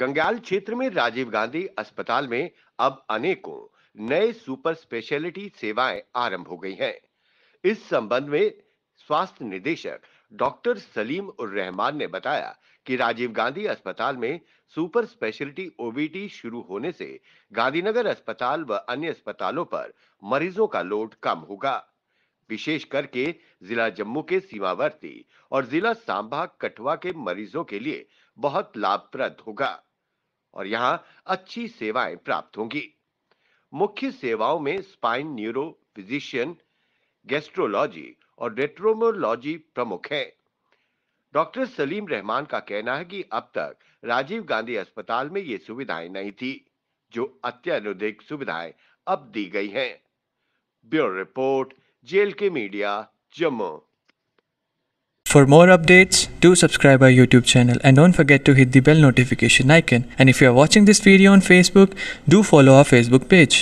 गंगाल क्षेत्र में राजीव गांधी अस्पताल में अब अनेकों नए सुपर स्पेशलिटी सेवाएं आरंभ हो गई हैं इस संबंध में स्वास्थ्य निदेशक डॉक्टर सलीम उर रहमान ने बताया कि राजीव गांधी अस्पताल में सुपर स्पेशलिटी ओबीटी शुरू होने से गांधीनगर अस्पताल व अन्य अस्पतालों पर मरीजों का लोड कम होगा विशेष करके जिला जम्मू के सीमावर्ती और जिला सांबा कठुआ के मरीजों के लिए बहुत लाभप्रद होगा और यहाँ अच्छी सेवाएं प्राप्त होंगी मुख्य सेवाओं में स्पाइन न्यूरो फिजिशियन गेस्ट्रोलॉजी और रेट्रोमोलॉजी प्रमुख हैं डॉक्टर सलीम रहमान का कहना है कि अब तक राजीव गांधी अस्पताल में ये सुविधाएं नहीं थी जो अत्याधुनिक सुविधाएं अब दी गई हैं ब्यूरो रिपोर्ट जेल के media Jammu For more updates, do subscribe our YouTube channel and don't forget to hit the bell notification icon. And if you are watching this video on Facebook, do follow our Facebook page.